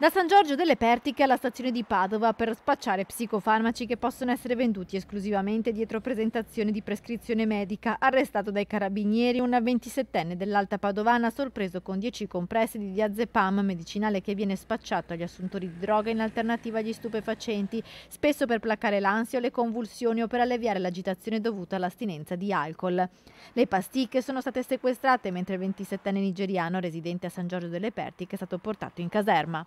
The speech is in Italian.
Da San Giorgio delle Pertiche alla stazione di Padova per spacciare psicofarmaci che possono essere venduti esclusivamente dietro presentazione di prescrizione medica, arrestato dai carabinieri un 27enne dell'Alta Padovana sorpreso con 10 compresse di diazepam, medicinale che viene spacciato agli assuntori di droga in alternativa agli stupefacenti, spesso per placare l'ansia o le convulsioni o per alleviare l'agitazione dovuta all'astinenza di alcol. Le pasticche sono state sequestrate mentre il 27enne nigeriano residente a San Giorgio delle Pertiche è stato portato in caserma.